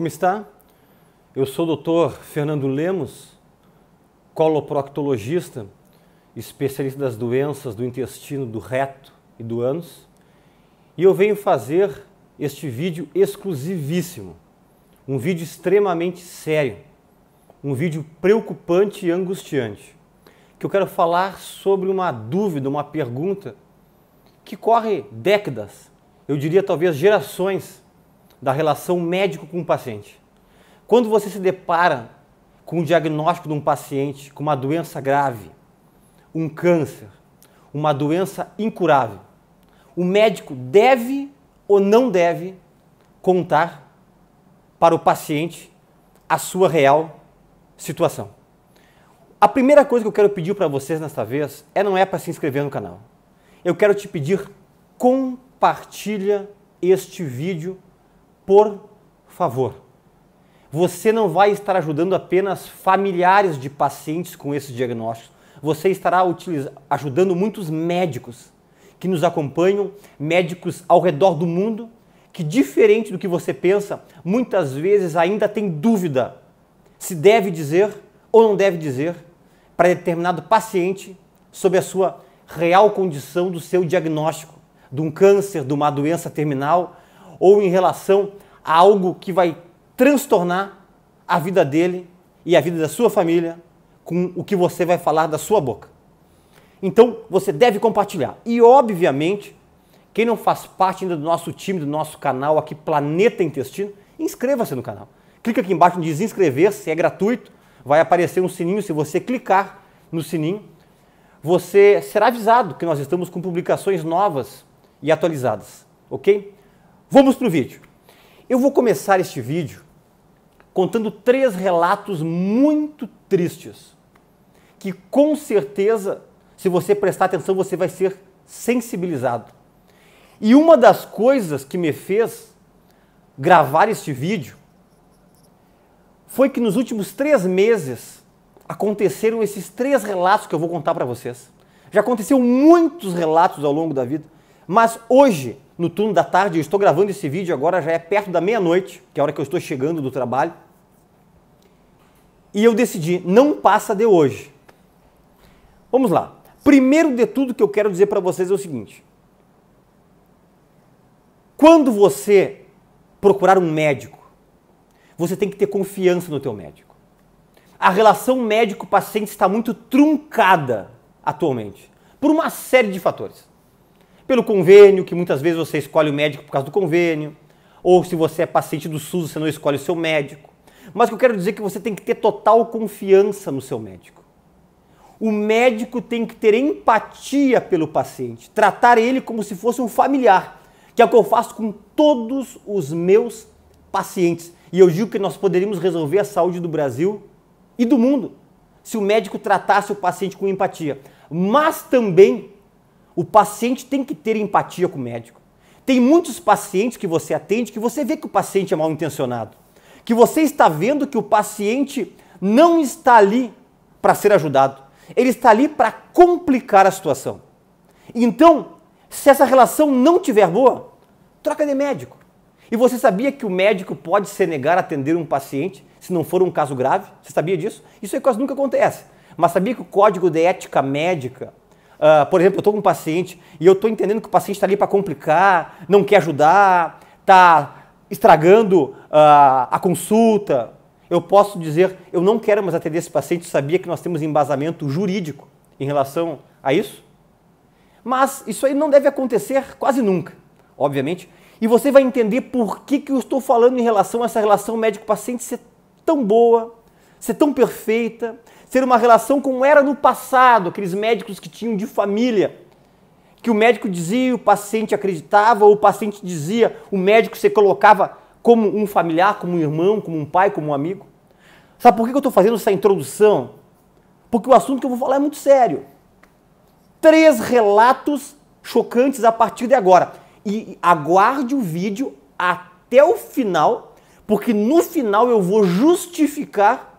Como está? Eu sou o Dr. Fernando Lemos, coloproctologista, especialista das doenças do intestino, do reto e do ânus, e eu venho fazer este vídeo exclusivíssimo, um vídeo extremamente sério, um vídeo preocupante e angustiante, que eu quero falar sobre uma dúvida, uma pergunta que corre décadas, eu diria talvez gerações da relação médico com o paciente. Quando você se depara com o diagnóstico de um paciente com uma doença grave, um câncer, uma doença incurável, o médico deve ou não deve contar para o paciente a sua real situação. A primeira coisa que eu quero pedir para vocês nesta vez é não é para se inscrever no canal. Eu quero te pedir compartilha este vídeo por favor, você não vai estar ajudando apenas familiares de pacientes com esses diagnósticos, você estará ajudando muitos médicos que nos acompanham, médicos ao redor do mundo, que diferente do que você pensa, muitas vezes ainda tem dúvida se deve dizer ou não deve dizer para determinado paciente sobre a sua real condição do seu diagnóstico, de um câncer, de uma doença terminal, ou em relação a algo que vai transtornar a vida dele e a vida da sua família com o que você vai falar da sua boca. Então você deve compartilhar. E obviamente, quem não faz parte ainda do nosso time, do nosso canal aqui, Planeta Intestino, inscreva-se no canal. Clica aqui embaixo em desinscrever-se, é gratuito. Vai aparecer um sininho. Se você clicar no sininho, você será avisado que nós estamos com publicações novas e atualizadas, ok? Vamos para o vídeo. Eu vou começar este vídeo contando três relatos muito tristes, que com certeza, se você prestar atenção, você vai ser sensibilizado. E uma das coisas que me fez gravar este vídeo foi que nos últimos três meses aconteceram esses três relatos que eu vou contar para vocês. Já aconteceu muitos relatos ao longo da vida, mas hoje no turno da tarde. Eu estou gravando esse vídeo agora, já é perto da meia-noite, que é a hora que eu estou chegando do trabalho. E eu decidi, não passa de hoje. Vamos lá. Primeiro de tudo que eu quero dizer para vocês é o seguinte. Quando você procurar um médico, você tem que ter confiança no teu médico. A relação médico-paciente está muito truncada atualmente, por uma série de fatores pelo convênio, que muitas vezes você escolhe o médico por causa do convênio, ou se você é paciente do SUS, você não escolhe o seu médico. Mas o que eu quero dizer é que você tem que ter total confiança no seu médico. O médico tem que ter empatia pelo paciente, tratar ele como se fosse um familiar, que é o que eu faço com todos os meus pacientes. E eu digo que nós poderíamos resolver a saúde do Brasil e do mundo se o médico tratasse o paciente com empatia. Mas também o paciente tem que ter empatia com o médico. Tem muitos pacientes que você atende que você vê que o paciente é mal intencionado, que você está vendo que o paciente não está ali para ser ajudado, ele está ali para complicar a situação. Então, se essa relação não tiver boa, troca de médico. E você sabia que o médico pode se negar a atender um paciente se não for um caso grave? Você sabia disso? Isso aí quase nunca acontece. Mas sabia que o Código de Ética Médica Uh, por exemplo, eu estou com um paciente e eu estou entendendo que o paciente está ali para complicar, não quer ajudar, está estragando uh, a consulta. Eu posso dizer, eu não quero mais atender esse paciente, sabia que nós temos embasamento jurídico em relação a isso? Mas isso aí não deve acontecer quase nunca, obviamente. E você vai entender por que, que eu estou falando em relação a essa relação médico-paciente ser tão boa, ser tão perfeita, ser uma relação como era no passado, aqueles médicos que tinham de família, que o médico dizia, o paciente acreditava, ou o paciente dizia, o médico se colocava como um familiar, como um irmão, como um pai, como um amigo. Sabe por que eu estou fazendo essa introdução? Porque o assunto que eu vou falar é muito sério. Três relatos chocantes a partir de agora. E aguarde o vídeo até o final, porque no final eu vou justificar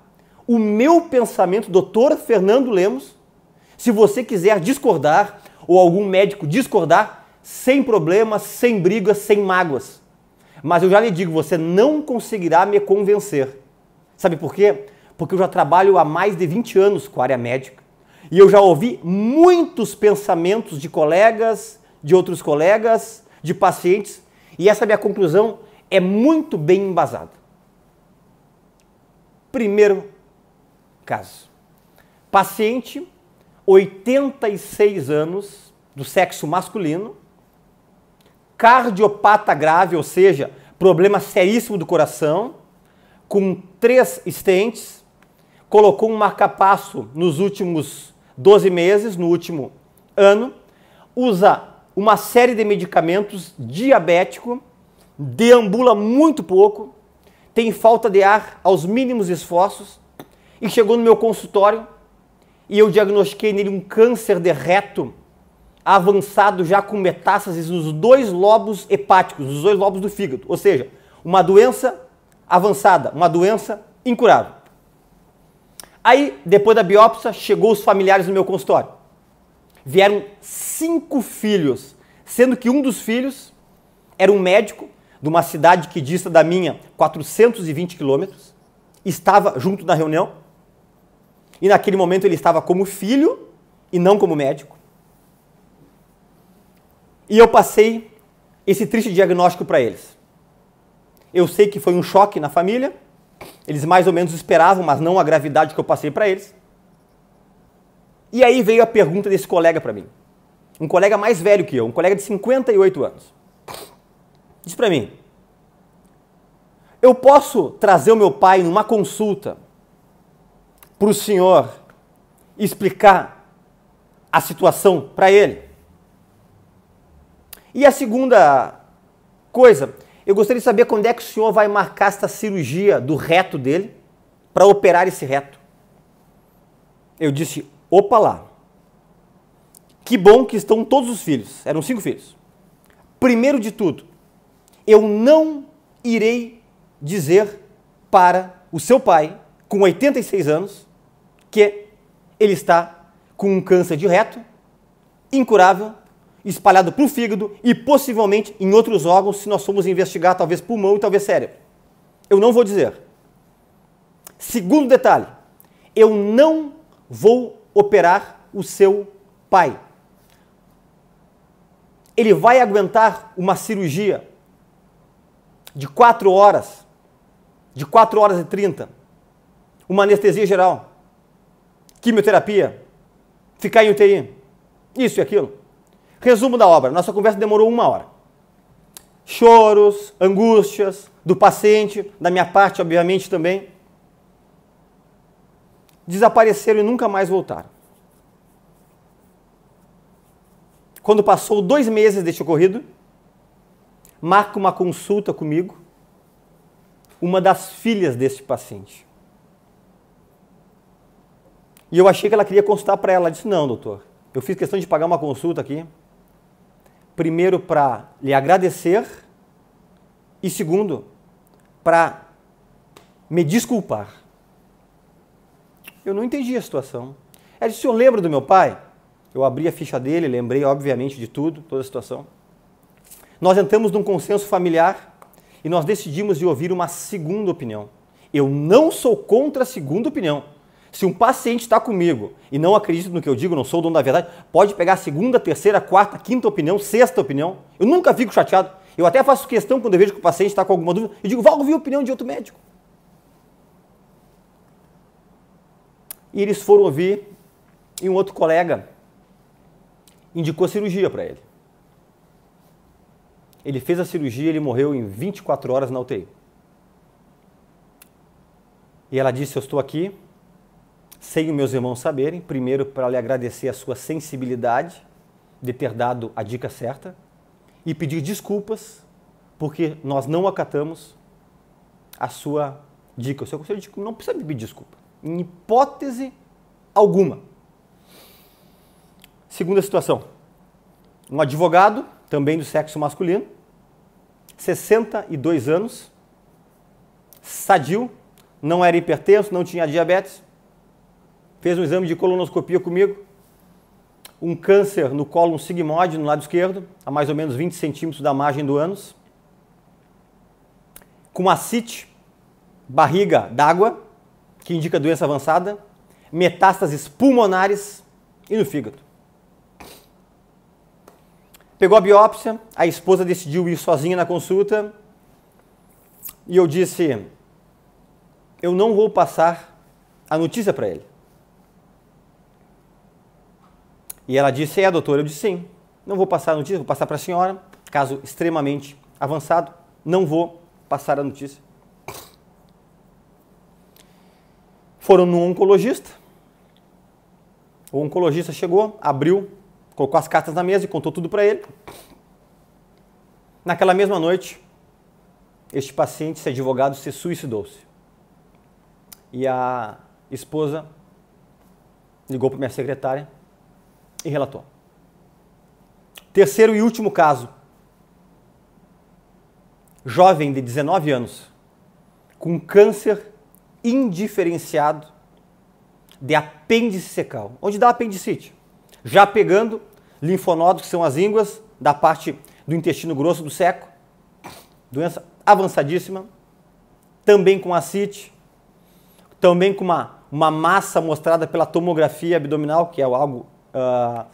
o meu pensamento, doutor Fernando Lemos. Se você quiser discordar, ou algum médico discordar, sem problemas, sem brigas, sem mágoas. Mas eu já lhe digo, você não conseguirá me convencer. Sabe por quê? Porque eu já trabalho há mais de 20 anos com a área médica e eu já ouvi muitos pensamentos de colegas, de outros colegas, de pacientes, e essa minha conclusão é muito bem embasada. Primeiro caso. Paciente, 86 anos, do sexo masculino, cardiopata grave, ou seja, problema seríssimo do coração, com três estentes, colocou um marcapasso nos últimos 12 meses, no último ano, usa uma série de medicamentos, diabético, deambula muito pouco, tem falta de ar aos mínimos esforços, e chegou no meu consultório e eu diagnostiquei nele um câncer de reto avançado já com metástases nos dois lobos hepáticos, nos dois lobos do fígado, ou seja, uma doença avançada, uma doença incurável. Aí, depois da biópsia, chegou os familiares no meu consultório. Vieram cinco filhos, sendo que um dos filhos era um médico de uma cidade que dista da minha 420 quilômetros, estava junto na reunião e naquele momento ele estava como filho e não como médico. E eu passei esse triste diagnóstico para eles. Eu sei que foi um choque na família, eles mais ou menos esperavam, mas não a gravidade que eu passei para eles. E aí veio a pergunta desse colega para mim. Um colega mais velho que eu, um colega de 58 anos. Diz para mim: Eu posso trazer o meu pai numa consulta para o senhor explicar a situação para ele. E a segunda coisa, eu gostaria de saber quando é que o senhor vai marcar esta cirurgia do reto dele para operar esse reto. Eu disse, opa lá. Que bom que estão todos os filhos. Eram cinco filhos. Primeiro de tudo, eu não irei dizer para o seu pai, com 86 anos, que ele está com um câncer de reto, incurável, espalhado para o fígado e possivelmente em outros órgãos, se nós formos investigar, talvez pulmão e talvez cérebro. Eu não vou dizer. Segundo detalhe, eu não vou operar o seu pai. Ele vai aguentar uma cirurgia de 4 horas, de 4 horas e 30, uma anestesia geral quimioterapia, ficar em UTI, isso e aquilo. Resumo da obra: nossa conversa demorou uma hora. Choros, angústias do paciente, da minha parte, obviamente também. Desapareceram e nunca mais voltaram. Quando passou dois meses deste ocorrido, marca uma consulta comigo, uma das filhas deste paciente. E eu achei que ela queria consultar para ela. Ela disse: Não, doutor, eu fiz questão de pagar uma consulta aqui. Primeiro, para lhe agradecer. E segundo, para me desculpar. Eu não entendi a situação. Ela disse: Eu lembro do meu pai. Eu abri a ficha dele, lembrei, obviamente, de tudo, toda a situação. Nós entramos num consenso familiar e nós decidimos de ouvir uma segunda opinião. Eu não sou contra a segunda opinião se um paciente está comigo e não acredita no que eu digo, não sou o dono da verdade, pode pegar a segunda, terceira, quarta, quinta opinião, sexta opinião. Eu nunca fico chateado. Eu até faço questão quando eu vejo que o paciente está com alguma dúvida, e digo, vá ouvir a opinião de outro médico. E eles foram ouvir e um outro colega indicou a cirurgia para ele. Ele fez a cirurgia, ele morreu em 24 horas na UTI. E ela disse: Eu estou aqui sem os meus irmãos saberem. Primeiro, para lhe agradecer a sua sensibilidade de ter dado a dica certa e pedir desculpas porque nós não acatamos a sua dica. O seu conselho de não precisa pedir desculpa, em hipótese alguma. Segunda situação: um advogado, também do sexo masculino, 62 anos, sadio, não era hipertenso, não tinha diabetes, fez um exame de colonoscopia comigo, um câncer no colo, um sigmoide no lado esquerdo, a mais ou menos 20 centímetros da margem do ânus, com acite, barriga d'água, que indica doença avançada, metástases pulmonares e no fígado. Pegou a biópsia, a esposa decidiu ir sozinha na consulta e eu disse: eu não vou passar a notícia para ele. E ela disse: É, doutor". Eu disse: Sim. Não vou passar a notícia, vou passar para a senhora. Caso extremamente avançado, não vou passar a notícia. Foram no oncologista. O oncologista chegou, abriu, colocou as cartas na mesa e contou tudo para ele. Naquela mesma noite, este paciente, esse advogado, se suicidou-se. E a esposa ligou para minha secretária e relatou. Terceiro e último caso. Jovem de 19 anos, com câncer indiferenciado de apêndice secal, onde dá apendicite, já pegando linfonodos, que são as ínguas, da parte do intestino grosso do seco, doença avançadíssima, também com ascite, também com uma, uma massa mostrada pela tomografia abdominal, que é algo uh,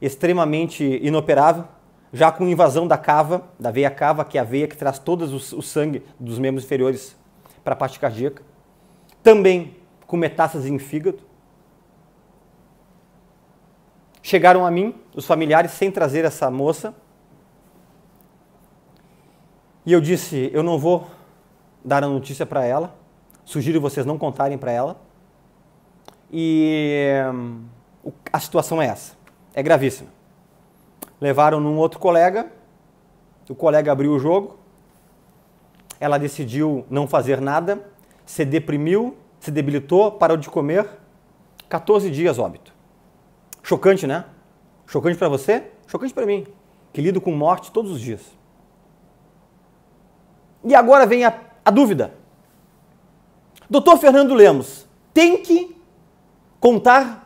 extremamente inoperável, já com invasão da cava, da veia cava, que é a veia que traz todo o sangue dos membros inferiores para a parte cardíaca. Também com metástases em fígado. Chegaram a mim, os familiares, sem trazer essa moça. E eu disse: eu não vou dar a notícia para ela. Sugiro vocês não contarem para ela. E a situação é essa. É gravíssima. Levaram num outro colega, o colega abriu o jogo, ela decidiu não fazer nada, se deprimiu, se debilitou, parou de comer, 14 dias óbito. Chocante, né? Chocante para você, chocante para mim, que lido com morte todos os dias. E agora vem a, a dúvida. Doutor Fernando Lemos, tem que contar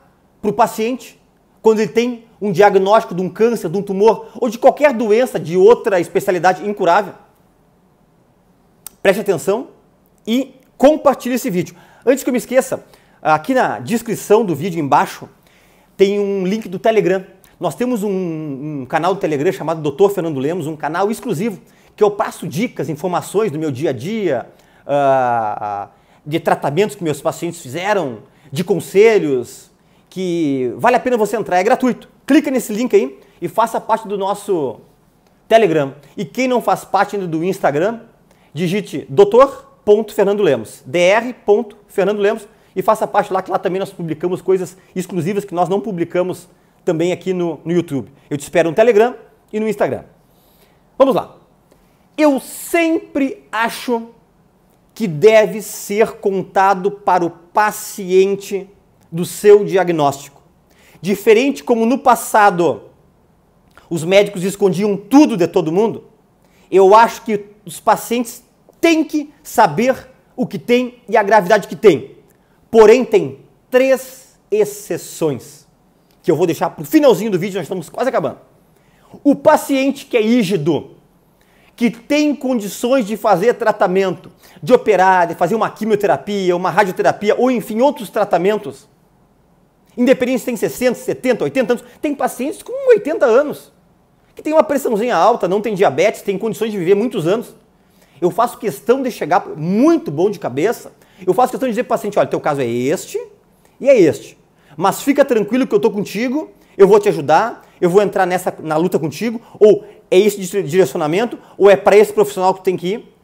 para o paciente quando ele tem um diagnóstico de um câncer, de um tumor ou de qualquer doença de outra especialidade incurável. Preste atenção e compartilhe esse vídeo. Antes que eu me esqueça, aqui na descrição do vídeo embaixo tem um link do Telegram. Nós temos um, um canal do Telegram chamado Dr. Fernando Lemos, um canal exclusivo que eu passo dicas, informações do meu dia a dia, uh, de tratamentos que meus pacientes fizeram, de conselhos, que vale a pena você entrar, é gratuito. Clica nesse link aí e faça parte do nosso Telegram. E quem não faz parte ainda do Instagram, digite doutor.fernando Lemos, fernando Lemos e faça parte lá, que lá também nós publicamos coisas exclusivas que nós não publicamos também aqui no, no YouTube. Eu te espero no Telegram e no Instagram. Vamos lá. Eu sempre acho que deve ser contado para o paciente do seu diagnóstico. Diferente como no passado os médicos escondiam tudo de todo mundo, eu acho que os pacientes têm que saber o que tem e a gravidade que tem. Porém, tem três exceções que eu vou deixar para o finalzinho do vídeo, nós estamos quase acabando. O paciente que é rígido, que tem condições de fazer tratamento, de operar, de fazer uma quimioterapia, uma radioterapia ou enfim outros tratamentos, Independente se tem 60, 70, 80 anos. Tem pacientes com 80 anos que tem uma pressãozinha alta, não tem diabetes, tem condições de viver muitos anos. Eu faço questão de chegar muito bom de cabeça. Eu faço questão de dizer para o paciente, olha, teu caso é este e é este. Mas fica tranquilo que eu estou contigo, eu vou te ajudar, eu vou entrar nessa na luta contigo, ou é esse direcionamento, ou é para esse profissional que tem que ir.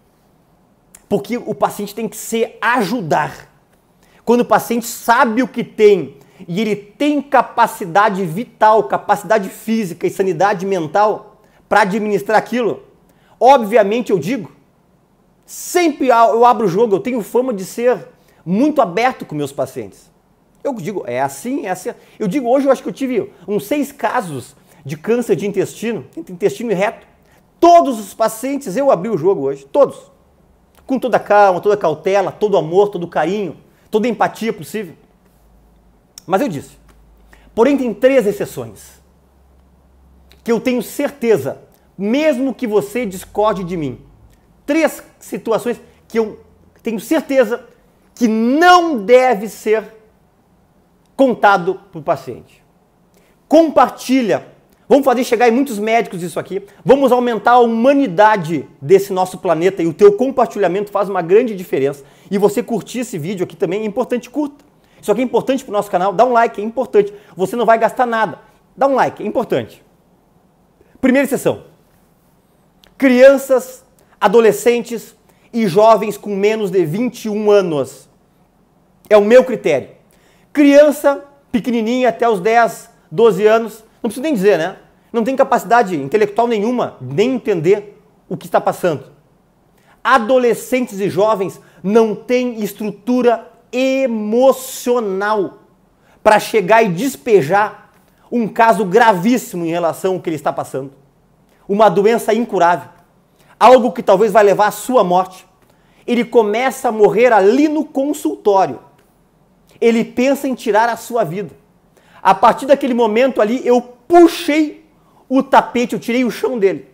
Porque o paciente tem que se ajudar. Quando o paciente sabe o que tem e ele tem capacidade vital, capacidade física e sanidade mental para administrar aquilo, obviamente eu digo, sempre eu abro o jogo, eu tenho fama de ser muito aberto com meus pacientes. Eu digo, é assim, é assim. Eu digo, hoje eu acho que eu tive uns seis casos de câncer de intestino, intestino e reto. Todos os pacientes eu abri o jogo hoje, todos. Com toda calma, toda cautela, todo amor, todo carinho, toda empatia possível. Mas eu disse. Porém, tem três exceções que eu tenho certeza, mesmo que você discorde de mim, três situações que eu tenho certeza que não deve ser contado para o paciente. Compartilha. Vamos fazer chegar em muitos médicos isso aqui. Vamos aumentar a humanidade desse nosso planeta e o teu compartilhamento faz uma grande diferença. E você curtir esse vídeo aqui também é importante, curta. Isso aqui é importante para o nosso canal, dá um like, é importante. Você não vai gastar nada. Dá um like, é importante. Primeira sessão. Crianças, adolescentes e jovens com menos de 21 anos. É o meu critério. Criança pequenininha até os 10, 12 anos, não preciso nem dizer, né? Não tem capacidade intelectual nenhuma, nem entender o que está passando. Adolescentes e jovens não têm estrutura emocional para chegar e despejar um caso gravíssimo em relação ao que ele está passando. Uma doença incurável, algo que talvez vai levar à sua morte. Ele começa a morrer ali no consultório. Ele pensa em tirar a sua vida. A partir daquele momento ali, eu puxei o tapete, eu tirei o chão dele.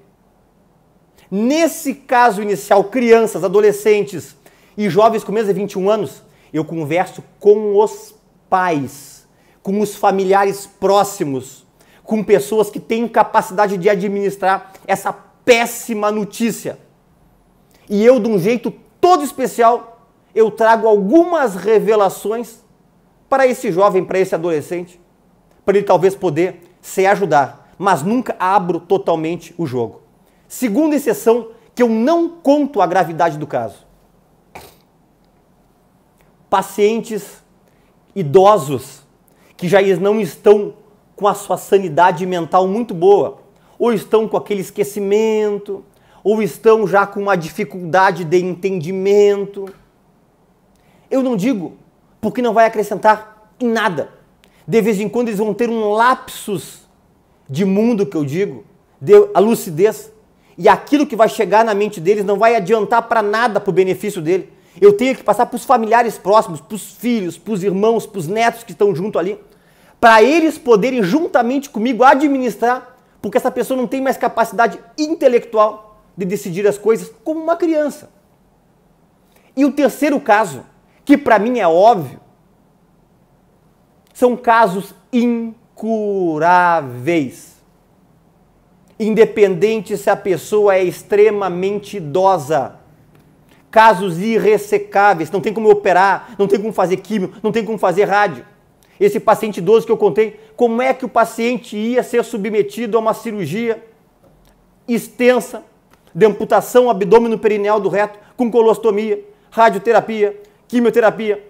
Nesse caso inicial, crianças, adolescentes e jovens com menos de 21 anos, eu converso com os pais, com os familiares próximos, com pessoas que têm capacidade de administrar essa péssima notícia. E eu, de um jeito todo especial, eu trago algumas revelações para esse jovem, para esse adolescente, para ele talvez poder se ajudar, mas nunca abro totalmente o jogo. Segunda exceção que eu não conto a gravidade do caso pacientes idosos que já não estão com a sua sanidade mental muito boa, ou estão com aquele esquecimento, ou estão já com uma dificuldade de entendimento. Eu não digo, porque não vai acrescentar em nada. De vez em quando eles vão ter um lapsus de mundo que eu digo, de a lucidez, e aquilo que vai chegar na mente deles não vai adiantar para nada para o benefício dele. Eu tenho que passar para os familiares próximos, para os filhos, para os irmãos, para os netos que estão junto ali, para eles poderem juntamente comigo administrar, porque essa pessoa não tem mais capacidade intelectual de decidir as coisas como uma criança. E o terceiro caso, que para mim é óbvio, são casos incuráveis. Independente se a pessoa é extremamente idosa casos irressecáveis, não tem como operar, não tem como fazer químio, não tem como fazer rádio. Esse paciente idoso que eu contei, como é que o paciente ia ser submetido a uma cirurgia extensa de amputação abdômeno perineal do reto com colostomia, radioterapia, quimioterapia,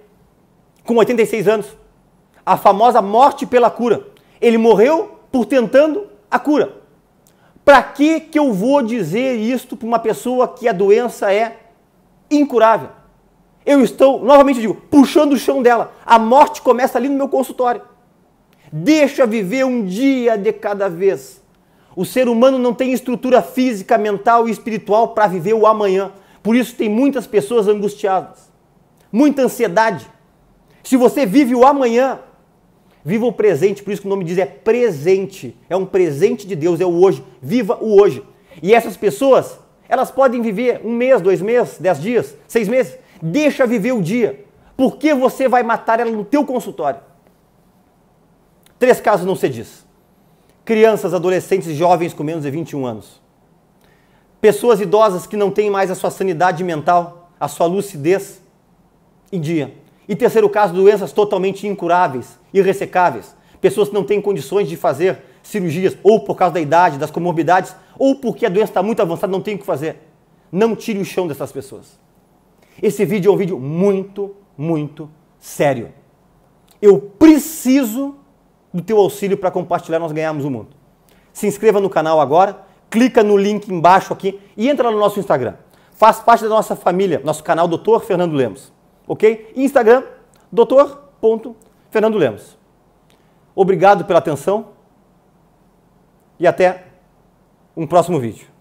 com 86 anos? A famosa morte pela cura. Ele morreu por tentando a cura. Para que que eu vou dizer isto para uma pessoa que a doença é incurável. Eu estou, novamente digo, puxando o chão dela. A morte começa ali no meu consultório. Deixa viver um dia de cada vez. O ser humano não tem estrutura física, mental e espiritual para viver o amanhã. Por isso tem muitas pessoas angustiadas, muita ansiedade. Se você vive o amanhã, viva o presente, por isso que o nome diz é presente. É um presente de Deus, é o hoje. Viva o hoje. E essas pessoas elas podem viver um mês, dois meses, dez dias, seis meses. Deixa viver o dia. Por que você vai matar ela no teu consultório? Três casos não se diz. Crianças, adolescentes e jovens com menos de 21 anos. Pessoas idosas que não têm mais a sua sanidade mental, a sua lucidez em dia. E terceiro caso, doenças totalmente incuráveis, irressecáveis pessoas que não têm condições de fazer cirurgias, ou por causa da idade, das comorbidades, ou porque a doença está muito avançada, não tem o que fazer. Não tire o chão dessas pessoas. Esse vídeo é um vídeo muito, muito sério. Eu preciso do teu auxílio para compartilhar, nós ganharmos o mundo. Se inscreva no canal agora, clica no link embaixo aqui e entra no nosso Instagram. Faz parte da nossa família, nosso canal Dr. Fernando Lemos. Ok? Instagram, Fernando Lemos. Obrigado pela atenção e até um próximo vídeo.